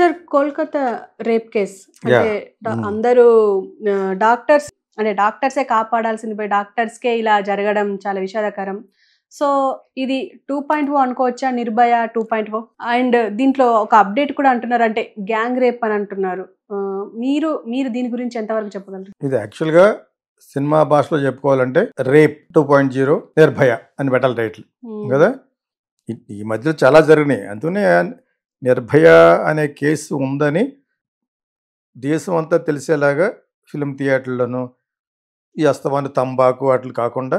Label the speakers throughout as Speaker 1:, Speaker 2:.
Speaker 1: Sir Kolkata rape case అంటే అందరూ doctors అంటే డాక్టర్సే కాపాడాల్సింది పోయి డాక్టర్స్కే ఇలా జరగడం చాలా విషాదకరం సో ఇది టూ పాయింట్ ఓ అనుకోవచ్చా Nirbhaya two point O and దీంట్లో ఒక అప్డేట్ కూడా అంటున్నారు అంటే గ్యాంగ్ రేప్ అని అంటున్నారు మీరు మీరు దీని గురించి ఎంతవరకు చెప్పగలరు ఇది యాక్చువల్గా సినిమా భాషలో చెప్పుకోవాలంటే rape two point zero Nirbhaya అని పెట్టాలి రేట్లు కదా ఈ మధ్యలో చాలా జరిగినాయి అందుకనే నిర్భయ అనే కేసు ఉందని దేశం అంతా తెలిసేలాగా ఫిలిం థియేటర్లను ఈ అస్తవాన్ని తంబాకు వాటిలు కాకుండా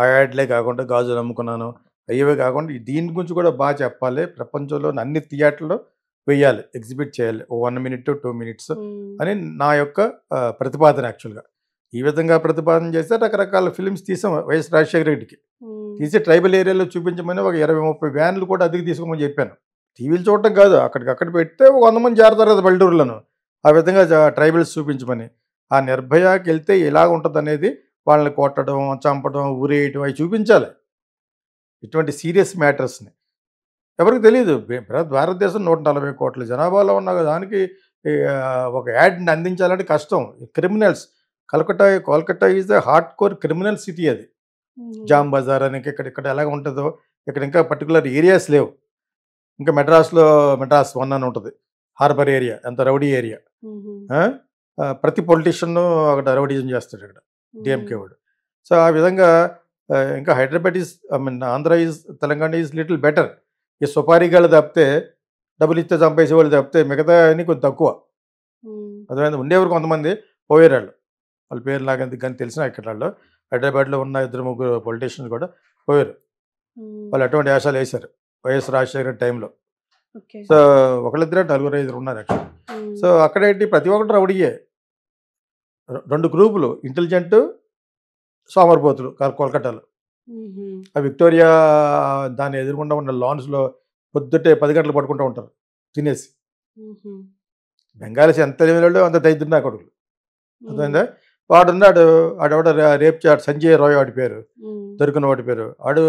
Speaker 1: ఆ యాడ్లే కాకుండా గాజులు అమ్ముకున్నాను అయ్యవే కాకుండా దీని గురించి కూడా బాగా చెప్పాలి ప్రపంచంలో అన్ని థియేటర్లు వేయాలి ఎగ్జిబిట్ చేయాలి ఓ వన్ మినిట్ టూ మినిట్స్ అని నా యొక్క ప్రతిపాదన యాక్చువల్గా ఈ విధంగా ప్రతిపాదన చేస్తే రకరకాల ఫిలిమ్స్ తీసాం వైఎస్ రాజశేఖర రెడ్డికి తీసి ట్రైబల్ ఏరియాలో చూపించమని ఒక ఇరవై ముప్పై వ్యాన్లు కూడా అదికి తీసుకోమని చెప్పాను టీవీలు చూడటం కాదు అక్కడికక్కడ పెడితే వంద మంది చేరతారు కదా పల్లెటూరులను ఆ విధంగా ట్రైబల్స్ చూపించమని ఆ నిర్భయాకి వెళ్తే ఎలాగ ఉంటుంది అనేది వాళ్ళని కొట్టడం చంపడం ఊరేయటం అవి చూపించాలి ఇటువంటి సీరియస్ మ్యాటర్స్ని ఎవరికి తెలియదు భారతదేశం నూట నలభై కోట్ల జనాభాలో ఉన్న దానికి ఒక యాడ్ని అందించాలంటే కష్టం criminals Calcutta Kolkata is the hard core criminal city అది జామ్ బజార్ అని ఇక్కడ ఇక్కడ ఎలాగ ఉంటుందో ఇక్కడ ఇంకా పర్టికులర్ ఏరియాస్ లేవు ఇంకా మెడ్రాస్లో మెడ్రాస్ వన్ అని ఉంటుంది హార్బర్ ఏరియా అంత రౌడీ ఏరియా ప్రతి పొలిటీషియన్ అక్కడ రౌడీజం చేస్తాడు అక్కడ డిఎంకే వాడు సో ఆ విధంగా ఇంకా Hyderabad is I mean Andhra is Telangana is little better ఈ సుపారీ గాలు తప్పితే డబ్బులు ఇస్తే చంపేసే వాళ్ళు తప్పితే మిగతా అని కొంచెం తక్కువ అదేవిధంగా ఉండేవారు కొంతమంది పోయేరాళ్ళు వాళ్ళ పేరు నాకు కానీ తెలిసిన ఇక్కడ వాళ్ళు హైదరాబాద్లో ఉన్న ఇద్దరు ముగ్గురు పొలిటీషియన్స్ కూడా పోయారు వాళ్ళు అటువంటి ఆశాలు వేశారు వైఎస్ రాజశేఖర టైంలో సో ఒకళ్ళిద్దరే నలుగురు ఐదు ఉన్నారు యాక్చువల్ సో ఏంటి ప్రతి ఒక్కటి రౌడీయే రెండు గ్రూపులు ఇంటెలిజెంట్ సోమరిపోతులు కోల్కటాలో ఆ విక్టోరియా దాన్ని ఎదుర్కొండా ఉన్న లాన్స్లో పొద్దుటే పది గంటలు పడుకుంటూ ఉంటారు తినేసి బెంగాలీస్ ఎంత లేదు అంత దైద్యం నా కొడుకులు అర్థమైందా వాడున్నాడు ఆడవాడు రేప్ సంజయ్ రాయ్ వాడి పేరు దొరికిన వాడి పేరు ఆడు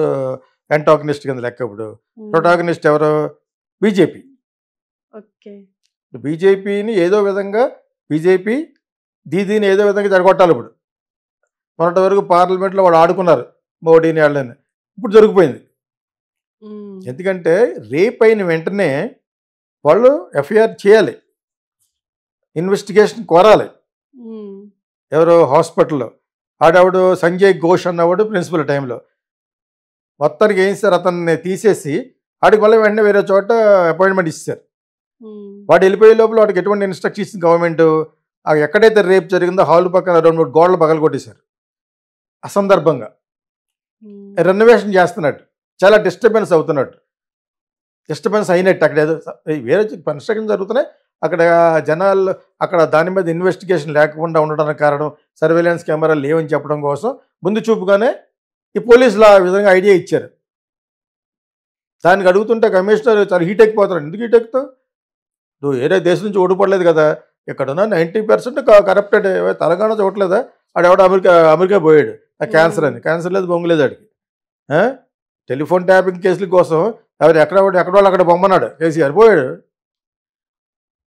Speaker 1: అంటాగనిస్ట్ కింద లెక్క ఇప్పుడు ప్రొటాగనిస్ట్ ఎవరు బీజేపీ బీజేపీని ఏదో విధంగా బీజేపీ దీదీని ఏదో విధంగా జరగొట్టాలి ఇప్పుడు మొన్నటి వరకు పార్లమెంట్లో వాడు ఆడుకున్నారు మోడీని వాళ్ళని ఇప్పుడు జరిగిపోయింది hmm. ఎందుకంటే రేపైన అయిన వెంటనే వాళ్ళు ఎఫ్ఐఆర్ చేయాలి ఇన్వెస్టిగేషన్ కోరాలి hmm. ఎవరో హాస్పిటల్లో ఆడవాడు సంజయ్ ఘోష్ అన్నవాడు ప్రిన్సిపల్ టైంలో మొత్తానికి ఏం సార్ అతన్ని తీసేసి వాడికి మళ్ళీ వెంటనే వేరే చోట అపాయింట్మెంట్ ఇస్తారు hmm. వాడు వెళ్ళిపోయే లోపల వాడికి ఎటువంటి ఇన్స్ట్రక్షన్ గవర్నమెంట్ ఎక్కడైతే రేపు జరిగిందో హాల్ పక్కన రెండు మూడు గోడలు పగలు కొట్టేశారు అసందర్భంగా రెనోవేషన్ hmm. చేస్తున్నట్టు చాలా డిస్టర్బెన్స్ అవుతున్నట్టు డిస్టర్బెన్స్ అయినట్టు అక్కడ ఏదో వేరే కన్స్ట్రక్షన్ జరుగుతున్నాయి అక్కడ జనాలు అక్కడ దాని మీద ఇన్వెస్టిగేషన్ లేకుండా ఉండడానికి కారణం సర్వేలెన్స్ కెమెరాలు లేవని చెప్పడం కోసం ముందు చూపుగానే ఈ పోలీసులు ఆ విధంగా ఐడియా ఇచ్చారు దానికి అడుగుతుంటే కమిషనర్ చాలా హీట్ ఎక్కిపోతారు ఎందుకు హీట్ ఎక్కుతావు నువ్వు ఏరే దేశం నుంచి ఓడిపడలేదు కదా ఉన్న నైంటీ పర్సెంట్ కరప్టెడ్ తెలంగాణ చూడలేదా ఆడెవడ అమెరికా అమెరికా పోయాడు hmm. క్యాన్సర్ అని క్యాన్సర్ లేదు బొంగలేదు ఆడికి టెలిఫోన్ ట్యాపింగ్ కేసుల కోసం ఎవరు ఎక్కడ ఎక్కడ వాళ్ళు అక్కడ బొమ్మన్నాడు కేసీఆర్ పోయాడు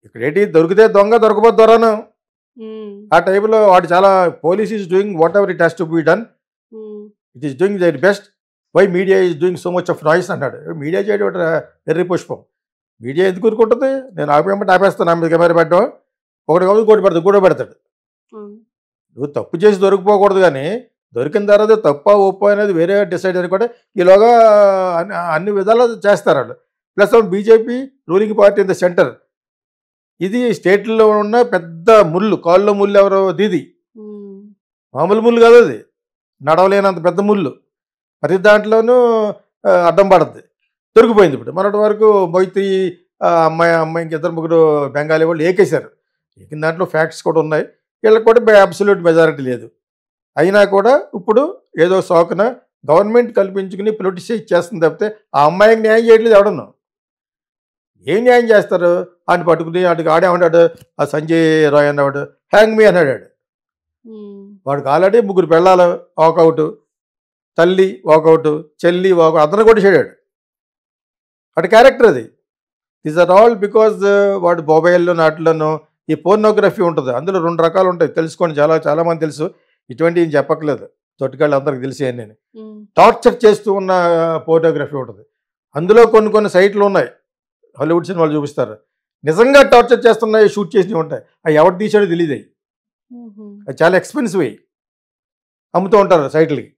Speaker 1: ఇక్కడ ఏంటి దొరికితే దొంగ దొరకపోతే దొరను hmm. ఆ టైంలో వాడు చాలా police is doing whatever it has to be done hmm. It is doing their best why media is doing so much of noise అన్నాడు మీడియా చేయడం ఎర్రి పుష్పం మీడియా ఎందుకు ఊరుకుంటుంది నేను ఆపేయమంటే ఆపేస్తాను ఆమె మీద కెమెరా పెట్టడం ఒకటి కాదు కోటి పెడతాడు కూడా పెడతాడు నువ్వు తప్పు చేసి దొరికిపోకూడదు కానీ దొరికిన తర్వాత తప్ప ఉప్పు అనేది వేరే డిసైడ్ అనుకుంటే ఈలోగా అన్ని అన్ని విధాలు చేస్తారు వాళ్ళు plus BJP ruling party in the centre ఇది స్టేట్లో ఉన్న పెద్ద ముళ్ళు కాళ్ళ ముళ్ళు ఎవరో దీది మామూలు ముళ్ళు కాదు అది నడవలేనంత పెద్ద ముళ్ళు ప్రతి దాంట్లోనూ అడ్డం పడద్ది దొరికిపోయింది ఇప్పుడు మొన్నటి వరకు మొయిత్రి అమ్మాయి అమ్మాయి ఇద్దరు ముగ్గురు బెంగాలీ వాళ్ళు ఏకేశారు ఏకిన దాంట్లో ఫ్యాక్ట్స్ కూడా ఉన్నాయి వీళ్ళకి కూడా అబ్సల్యూట్ మెజారిటీ లేదు అయినా కూడా ఇప్పుడు ఏదో సోకన గవర్నమెంట్ కల్పించుకుని పొలిటిసైజ్ చేస్తుంది తప్పితే ఆ అమ్మాయికి న్యాయం చేయట్లేదు ఎవడను ఏం న్యాయం చేస్తారు అని పట్టుకుని అటు ఆడే ఉన్నాడు ఆ సంజయ్ రాయ్ అన్నవాడు హ్యాంగ్ మీ అన్నాడు వాడికి ఆల్రెడీ ముగ్గురు పెళ్ళాలి వాకౌట్ తల్లి వాకౌట్ చెల్లి వాక్ అతను కూడా చేయడాడు వాడి క్యారెక్టర్ అది దీస్ ఆర్ ఆల్ బికాజ్ వాడు బొబైల్లో నాటిలోనూ ఈ పోర్నోగ్రఫీ ఉంటుంది అందులో రెండు రకాలు ఉంటాయి తెలుసుకోండి చాలా చాలామంది తెలుసు ఇటువంటి ఏం చెప్పట్లేదు తొట్టికాళ్ళు అందరికి తెలిసే నేను టార్చర్ చేస్తూ ఉన్న ఫోటోగ్రఫీ uh, ఉంటుంది అందులో కొన్ని కొన్ని సైట్లు ఉన్నాయి హాలీవుడ్ సినిమాలు చూపిస్తారు నిజంగా టార్చర్ చేస్తున్నాయి షూట్ చేసినవి ఉంటాయి అవి ఎవరు తీసాడో తెలియదు చాలా ఎక్స్పెన్సివ్ అమ్ముతూ ఉంటారు సైట్లకి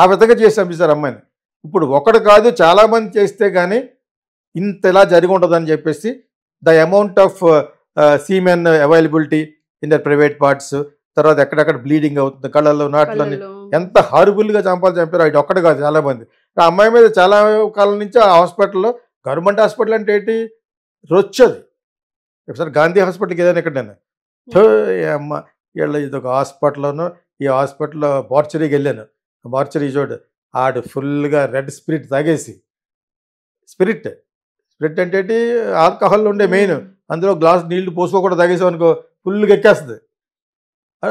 Speaker 1: ఆ విధంగా చేసి అమ్మేశారు అమ్మాయిని ఇప్పుడు ఒకడు కాదు చాలామంది చేస్తే కానీ ఇంత ఇలా జరిగి ఉండదని చెప్పేసి the amount of semen availability in the private parts తర్వాత ఎక్కడెక్కడ బ్లీడింగ్ అవుతుంది కళ్ళల్లో నాట్లని ఎంత హార్బుల్గా చంపాలి చంపారు అది ఒక్కడు కాదు చాలామంది ఆ అమ్మాయి మీద చాలా కాలం నుంచి ఆ హాస్పిటల్లో గవర్నమెంట్ హాస్పిటల్ అంటే ఏంటి రొచ్చది ఒకసారి గాంధీ హాస్పిటల్కి ఏదైనా ఎక్కడైనా అమ్మ వీళ్ళ ఇది ఒక హాస్పిటల్లోను ఈ హాస్పిటల్లో బార్చరీకి వెళ్ళాను బార్చరీ చోటు ఆడు ఫుల్గా రెడ్ స్పిరిట్ తాగేసి స్పిరిట్ స్పిరిట్ అంటే ఆల్కహాల్ ఉండే మెయిన్ అందులో గ్లాస్ నీళ్లు పోసుకోకుండా తాగేసాం అనుకో ఫుల్గా ఎక్కేస్తుంది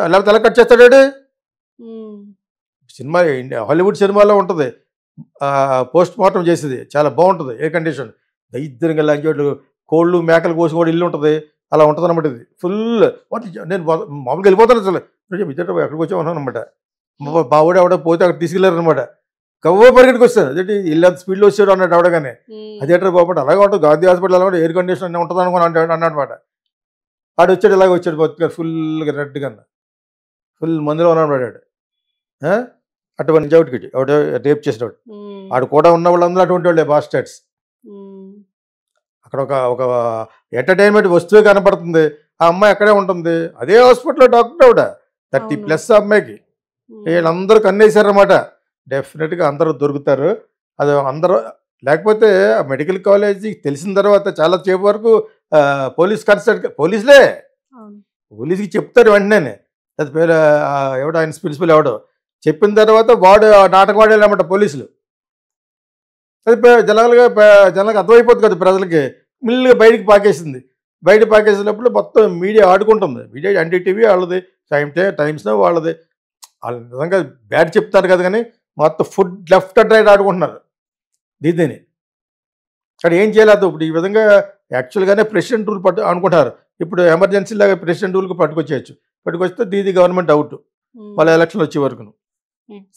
Speaker 1: అలా తల కట్ చేస్తాడు సినిమా హాలీవుడ్ సినిమాలో ఉంటుంది పోస్ట్ మార్టం చేసేది చాలా బాగుంటుంది ఎయిర్ కండిషన్ దైద్యంగా లాంటి కోళ్ళు మేకలు కోసి కూడా ఇల్లు ఉంటుంది అలా ఉంటుంది అనమాట ఇది ఫుల్ వాటి నేను మామూలుగా వెళ్ళిపోతాను అసలు విజయట ఎక్కడికి వచ్చా ఉన్నాను అనమాట బావుడు ఆవిడ పోతే అక్కడ తీసుకెళ్ళారనమాట కవ్వ పరిగెట్టుకు వస్తాను అదే ఇల్లంత స్పీడ్లో వచ్చాడు అన్నాడు ఆవిడగానే అదేటర్ బాబు అలాగే ఉంటుంది గాంధీ హాస్పిటల్ అలా ఎయిర్ కండిషన్ అన్నీ ఉంటుంది అనుకుని అంటాడు అనమాట ఆడు వచ్చాడు ఇలాగే వచ్చాడు బతుకుగా ఫుల్గా రెడ్గా ఫుల్ మందులో ఉన్నాడు అటువంటి జౌట్కి ఆవిడ రేప్ చేసినవాడు ఆడు కూడా ఉన్న వాళ్ళందరూ అటువంటి వాళ్ళే బాస్టర్డ్స్ అక్కడ ఒక ఒక ఎంటర్టైన్మెంట్ వస్తువే కనపడుతుంది ఆ అమ్మాయి అక్కడే ఉంటుంది అదే హాస్పిటల్లో డాక్టర్ ఆవిడ థర్టీ ప్లస్ అమ్మాయికి వీళ్ళందరూ కన్నేశారనమాట డెఫినెట్గా అందరూ దొరుకుతారు అది అందరూ లేకపోతే మెడికల్ కాలేజీ తెలిసిన తర్వాత చాలా సేపు వరకు పోలీస్ కన్సల్ట్ పోలీసులే పోలీసుకి చెప్తారు వెంటనే అది పేరు ఎవడో ఆయన ప్రిన్సిపల్ ఎవడో చెప్పిన తర్వాత వాడు నాటకం ఆడేళ్ళమాట పోలీసులు అది జనాలుగా జనాలకు అర్థమైపోతుంది కదా ప్రజలకి మిల్లుగా బయటకు పాకేసింది బయట పాకేసినప్పుడు మొత్తం మీడియా ఆడుకుంటుంది మీడియా ఎన్డీటీవీ వాళ్ళది టైమ్ టైమ్స్ వాళ్ళది వాళ్ళు నిజంగా బ్యాడ్ చెప్తారు కదా కానీ మొత్తం ఫుడ్ లెఫ్ట్ అండ్ రైట్ ఆడుకుంటున్నారు దీన్ని అక్కడ ఏం చేయలేదు ఇప్పుడు ఈ విధంగా యాక్చువల్గానే ప్రెసిడెంట్ రూల్ పట్టు అనుకుంటారు ఇప్పుడు ఎమర్జెన్సీ లాగా ప్రెసిడెంట్ రూల్కి పట్టుకొచ్చేయచ్చు పట్టుకొస్తే దీది గవర్నమెంట్ అవుట్ వాళ్ళ ఎలక్షన్లు వచ్చే వరకును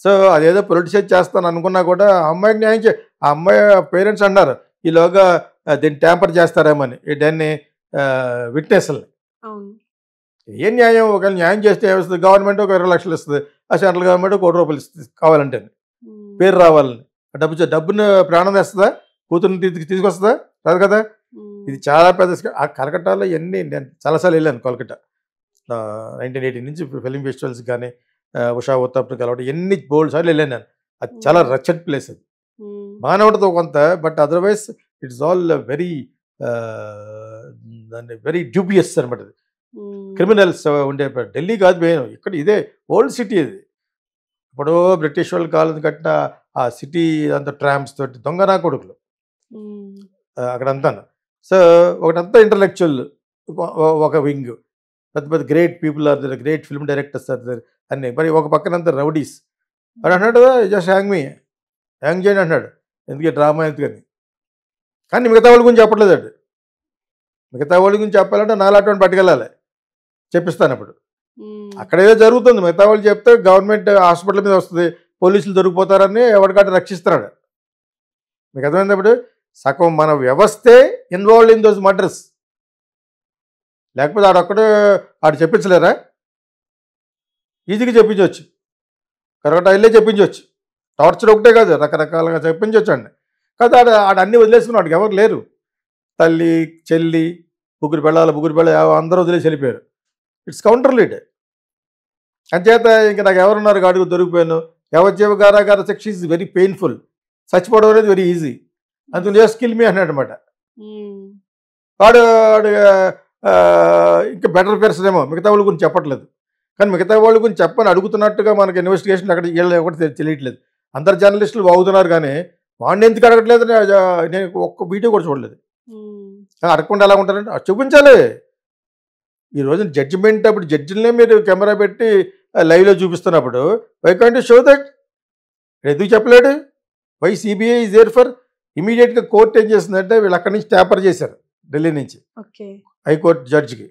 Speaker 1: సో అదేదో పొలిటిసైజ్ చేస్తాను అనుకున్నా కూడా అమ్మాయికి న్యాయం చే ఆ అమ్మాయి పేరెంట్స్ అన్నారు ఈలోగా దీన్ని ట్యాంపర్ చేస్తారేమని దాన్ని విట్నెస్ని ఏ న్యాయం ఒక న్యాయం చేస్తే ఏమిస్తుంది గవర్నమెంట్ ఒక ఇరవై లక్షలు ఇస్తుంది ఆ సెంట్రల్ గవర్నమెంట్ కోటి రూపాయలు ఇస్తుంది కావాలంటే పేరు రావాలని డబ్బు డబ్బును ప్రాణం తెస్తుందా కూతురు తీసుకొస్తుందా రాదు కదా ఇది చాలా పెద్ద ఆ కలకట్టాలో ఇవన్నీ నేను చాలాసార్లు వెళ్ళాను కలకట్టా నైన్టీన్ ఎయిటీ నుంచి ఫిలిం ఫెస్టివల్స్ కానీ ఉషా ఉత్తప్ కలవట ఎన్ని బోల్డ్ సార్లు వెళ్ళాను నేను అది చాలా రచ్చట్ ప్లేస్ అది మానవుడితో కొంత but otherwise it's all very దాన్ని వెరీ డ్యూబియస్ అనమాట క్రిమినల్స్ ఉండే ఢిల్లీ కాదు మెయిన్ ఇక్కడ ఇదే ఓల్డ్ సిటీ ఇది ఇప్పుడు బ్రిటిష్ వాళ్ళ కాలం కట్టిన ఆ సిటీ అంతా ట్రామ్స్ తోటి దొంగ నా కొడుకులు అక్కడంతా సో ఒకటంతా ఇంటలెక్చువల్ ఒక వింగ్ పెద్ద పెద్ద great people are there great film directors are there అన్ని మరి ఒక పక్కన అంతా రౌడీస్ వాడు అన్నాడు జస్ట్ హ్యాంగ్ మీ హ్యాంగ్ చేయండి అన్నాడు ఎందుకే డ్రామా ఎందుకని కానీ మిగతా వాళ్ళ గురించి చెప్పట్లేదు అటు మిగతా వాళ్ళ గురించి చెప్పాలంటే నాలాటువంటి పట్టుకెళ్ళాలి చెప్పిస్తాను అప్పుడు అక్కడ ఏదో జరుగుతుంది మిగతా వాళ్ళు చెప్తే గవర్నమెంట్ హాస్పిటల్ మీద వస్తుంది పోలీసులు దొరికిపోతారని ఎవరికంటే రక్షిస్తున్నాడు మీకు అర్థమైంది అప్పుడు సగం మన వ్యవస్థే ఇన్వాల్వ్ ఇన్ దోస్ మర్డర్స్ లేకపోతే ఆడొక్కడే ఆడు చెప్పించలేరా ఈజీగా చెప్పించవచ్చు కరెక్ట్ ఇల్లే చెప్పించవచ్చు టార్చర్ ఒకటే కాదు రకరకాలుగా చెప్పించవచ్చు అండి కదా ఆడ ఆడ అన్ని వదిలేసుకున్నాడు ఎవరు లేరు తల్లి చెల్లి ముగ్గురు పెళ్ళాలి ముగ్గురు పిల్లలు అందరూ వదిలేసి వెళ్ళిపోయారు ఇట్స్ కౌంటర్ లీడ్ అంచేత ఇంకా నాకు ఎవరున్నారు అడుగు దొరికిపోయాను యవజీవ కారాగార శిక్ష ఈజ్ వెరీ పెయిన్ఫుల్ చచ్చిపోవడం అనేది వెరీ ఈజీ అందుకు జస్ట్ స్కిల్ మీ అన్నాడు అనమాట వాడు వాడు ఇంకా బెటర్ పర్సన్ ఏమో మిగతా వాళ్ళ గురించి చెప్పట్లేదు కానీ మిగతా వాళ్ళ గురించి చెప్పని అడుగుతున్నట్టుగా మనకి ఇన్వెస్టిగేషన్ అక్కడ వీళ్ళు ఒకటి తెలియట్లేదు అందరు జర్నలిస్టులు బాగుతున్నారు కానీ వాడిని ఎందుకు అడగట్లేదు నేను ఒక్క వీడియో కూడా చూడలేదు అడగకుండా ఎలా ఉంటారంటే చూపించాలి ఈ రోజున జడ్జిమెంట్ అప్పుడు జడ్జిలనే మీరు కెమెరా పెట్టి లైవ్లో చూపిస్తున్నప్పుడు వై కాంట్ షో దట్ ఎందుకు చెప్పలేడు why CBI is there for ఇమీడియట్గా కోర్టు ఏం చేసిందంటే వీళ్ళు అక్కడి నుంచి టేపర్ చేశారు ఢిల్లీ నుంచి హైకోర్టు జడ్జికి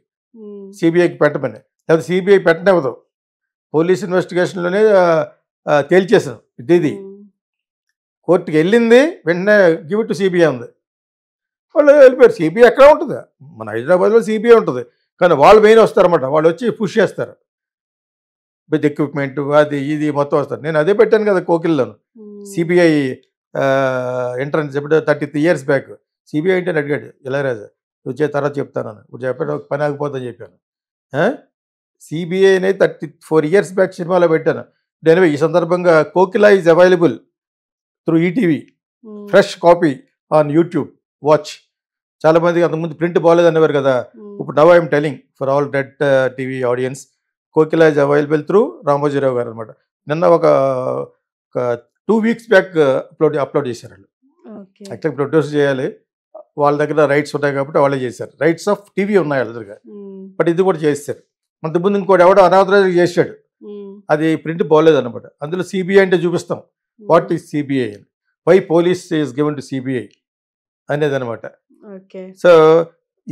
Speaker 1: సిబిఐకి పెట్టమని లేకపోతే సిబిఐ పెట్టనివ్వదు పోలీస్ ఇన్వెస్టిగేషన్లోనే తేల్చేసాం ఇది కోర్టుకి వెళ్ళింది వెంటనే గివ్ టు సిబిఐ ఉంది వాళ్ళు వెళ్ళిపోయారు సిబిఐ ఎక్కడ ఉంటుంది మన హైదరాబాద్లో సిబిఐ ఉంటుంది కానీ వాళ్ళు మెయిన్ వస్తారన్నమాట వాళ్ళు వచ్చి పుష్ చేస్తారు విత్ ఎక్విప్మెంట్ అది ఇది మొత్తం వస్తారు నేను అదే పెట్టాను కదా కోకిల్లోను సిబిఐ hmm. ఎంట్రన్స్ చెప్పాడు థర్టీ ఇయర్స్ బ్యాక్ సిబిఐ అంటే అడిగాడు ఇళయరాజు వచ్చే తర్వాత చెప్తాను ఇప్పుడు చెప్పాడు పని ఆగిపోతుందని చెప్పాను సిబిఐ అనేది థర్టీ ఫోర్ ఇయర్స్ బ్యాక్ సినిమాలో పెట్టాను ఎనివే ఈ సందర్భంగా కోకిలా is available through ETV fresh copy on YouTube watch చాలా మంది అంతకుముందు ప్రింట్ బాగాలేదు అనేవారు కదా hmm. ఇప్పుడు now I'm telling for all debt TV audience కోకిల ఇస్ అవైలబుల్ త్రూ రామోజీరావు గారు అనమాట నిన్న ఒక two weeks back upload upload చేశారు వాళ్ళు యాక్చువల్గా ప్రొడ్యూస్ చేయాలి వాళ్ళ దగ్గర రైట్స్ ఉంటాయి కాబట్టి వాళ్ళే చేశారు రైట్స్ ఆఫ్ టీవీ ఉన్నాయి వాళ్ళ దగ్గర బట్ hmm. ఇది కూడా చేస్తారు అంతకుముందు ఇంకోటి ఎవడో అనాథరైజ్ చేశాడు hmm. అది ప్రింట్ బాగోలేదు అనమాట అందులో సిబిఐ అంటే చూపిస్తాం what is CBI why police is given to CBI అనమాట సో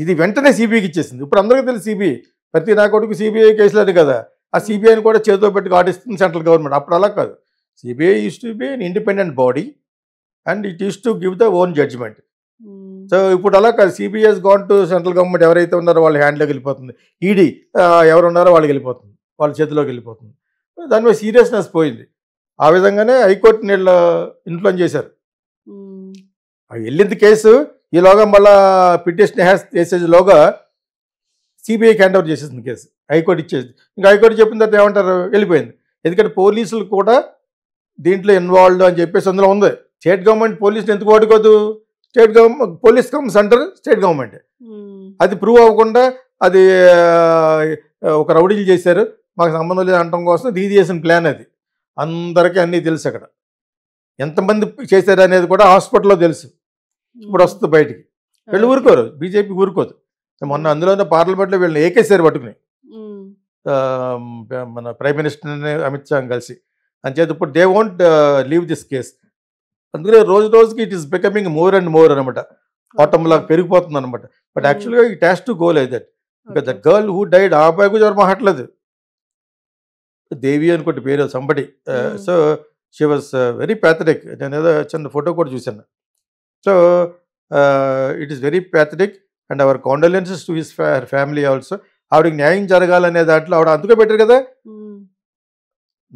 Speaker 1: ఇది వెంటనే సిబిఐకి ఇచ్చేసింది ఇప్పుడు అందరికీ తెలుసు సిబిఐ ప్రతి నా కొడుకు సిబిఐ కేసులు అది కదా ఆ hmm. సిబిఐని కూడా చేతో పెట్టుకు ఆడిస్తుంది సెంట్రల్ గవర్నమెంట్ అప్పుడు అలా కాదు CBI is to be an independent body and it is to give the own judgement hmm. So ఇప్పుడు అలా కాదు CBI's gone to central government ఎవరైతే ఉన్నారో వాళ్ళ హ్యాండ్లోకి వెళ్ళిపోతుంది ఈడీ ఎవరున్నారో వాళ్ళకి వెళ్ళిపోతుంది వాళ్ళ చేతిలోకి వెళ్ళిపోతుంది దానివల్ల సీరియస్నెస్ పోయింది ఆ విధంగానే హైకోర్టు నీళ్ళ ఇన్ఫ్లూన్స్ చేశారు అవి వెళ్ళింది కేసు ఈలోగా మళ్ళా పిటిషన్ వేసేలోగా సిబిఐ హ్యాండ్ ఓవర్ చేసేసింది కేసు హైకోర్టు ఇచ్చేసి ఇంకా హైకోర్టు చెప్పిన తర్వాత ఏమంటారు వెళ్ళిపోయింది ఎందుకంటే పోలీసులు కూడా దీంట్లో ఇన్వాల్వ్డ్ అని చెప్పేసి అందులో ఉంది స్టేట్ గవర్నమెంట్ పోలీసులు ఎందుకు వాడుకోదు state government police come centre state government అది ప్రూవ్ అవ్వకుండా అది ఒక రౌడీలు చేశారు మాకు సంబంధం లేదు అనడం కోసం దీది చేసిన ప్లాన్ అది అందరికీ అన్నీ తెలుసు అక్కడ ఎంతమంది చేశారు అనేది కూడా హాస్పిటల్లో తెలుసు ఇప్పుడు వస్తుంది బయటికి వీళ్ళు ఊరుకోరు బీజేపీ ఊరుకోదు మొన్న అందులోనే పార్లమెంట్లో వీళ్ళని ఏకేసారు పట్టుకుని మన ప్రైమ్ మినిస్టర్ని అమిత్ షా కలిసి అంచేత ఇప్పుడు they won't leave this case అందుకనే రోజు రోజుకి it is becoming more and more అనమాట ఆటంలాగా పెరిగిపోతుంది అనమాట బట్ యాక్చువల్గా ఈ టాస్ట్ టు అయితే that the girl who died ఆ అబ్బాయి గురించి ఎవరు మాట్లాడలేదు దేవి అనుకోండి పేరు సంబడి so she was very pathetic నేను ఏదో చిన్న ఫోటో కూడా చూశాను so it is very pathetic and our condolences to his family also ఆవిడకి న్యాయం జరగాలనే దాంట్లో ఆవిడ అందుకే పెట్టారు కదా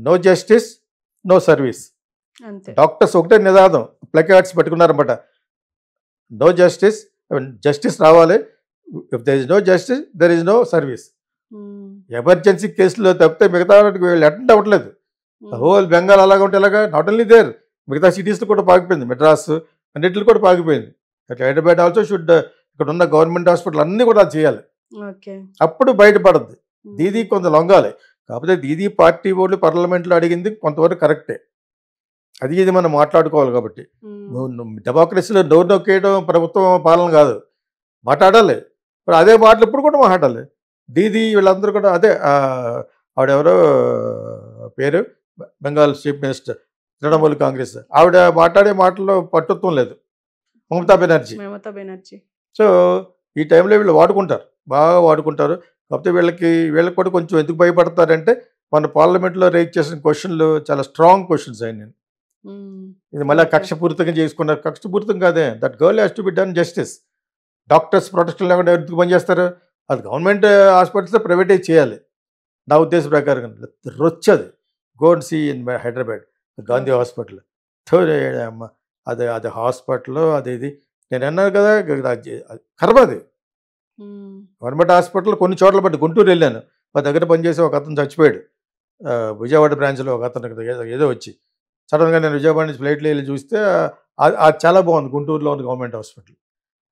Speaker 1: no justice no service doctors ఒకటే నిదాదం ప్లకార్డ్స్ పెట్టుకున్నారనమాట నో జస్టిస్ జస్టిస్ రావాలి if there is no justice there is no service emergency కేసులో తప్పితే మిగతా వీళ్ళు అటెండ్ అవ్వట్లేదు హోల్ బెంగాల్ అలాగ ఉంటే ఎలాగా నాట్ ఓన్లీ దేర్ మిగతా సిటీస్లో కూడా పాకిపోయింది మెడ్రాస్ అన్నింటిలో కూడా పాకిపోయింది అట్లా హైదరాబాద్ ఆల్సో షుడ్ ఇక్కడ ఉన్న గవర్నమెంట్ హాస్పిటల్ అన్ని కూడా చేయాలి అప్పుడు బయటపడద్ది hmm. దీది కొంత లొంగాలి కాకపోతే దీది పార్టీ వాళ్ళు పార్లమెంట్లో అడిగింది కొంతవరకు కరెక్టే అది ఇది మనం మాట్లాడుకోవాలి కాబట్టి డెమోక్రసీలో hmm. డోర్ నొక్కేయడం ప్రభుత్వం పాలన కాదు మాట్లాడాలి అదే మాటలు ఇప్పుడు కూడా మాట్లాడాలి దీది వీళ్ళందరూ కూడా అదే ఆవిడెవరు పేరు బెంగాల్ చీఫ్ మినిస్టర్ తృణమూల్ కాంగ్రెస్ ఆవిడ మాట్లాడే మాటల్లో పట్టుత్వం లేదు మమతా బెనర్జీ మమతా బెనర్జీ సో ఈ టైంలో వీళ్ళు వాడుకుంటారు బాగా వాడుకుంటారు కాకపోతే వీళ్ళకి వీళ్ళకి కూడా కొంచెం ఎందుకు భయపడతారంటే మన పార్లమెంట్లో రేజ్ చేసిన క్వశ్చన్లు చాలా స్ట్రాంగ్ క్వశ్చన్స్ అయ్యి నేను ఇది మళ్ళీ కక్షపూరితంగా చేసుకున్నారు కక్షపూరితం కాదే that girl has to be done justice doctors protection లేకుండా ఎందుకు పనిచేస్తారు అది గవర్నమెంట్ హాస్పిటల్స్ ప్రైవేటే చేయాలి నా ఉద్దేశం ప్రకారం రొచ్చది gone see in Hyderabad Gandhi hospital అది అది హాస్పిటల్ అది ఇది నేను అన్నాను కదా కర్మది గవర్నమెంట్ హాస్పిటల్ కొన్ని చోట్ల బట్టి గుంటూరు వెళ్ళాను మా దగ్గర పనిచేసే ఒక అతను చచ్చిపోయాడు విజయవాడ బ్రాంచ్లో ఒక అతను ఏదో వచ్చి సడన్గా నేను విజయవాడ నుంచి ఫ్లైట్లో వెళ్ళి చూస్తే అది చాలా బాగుంది గుంటూరులో ఉన్న గవర్నమెంట్ హాస్పిటల్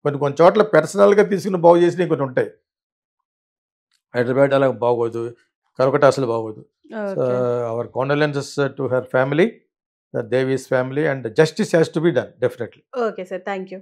Speaker 1: కొన్ని కొన్ని చోట్ల పర్సనల్గా తీసుకుని బాగు చేసినవి కొన్ని ఉంటాయి హైదరాబాద్ అలా బాగోదు కలకట్టా అసలు బాగోదు our condolences to her family Devi's family and justice has to be done definitely okay sir thank you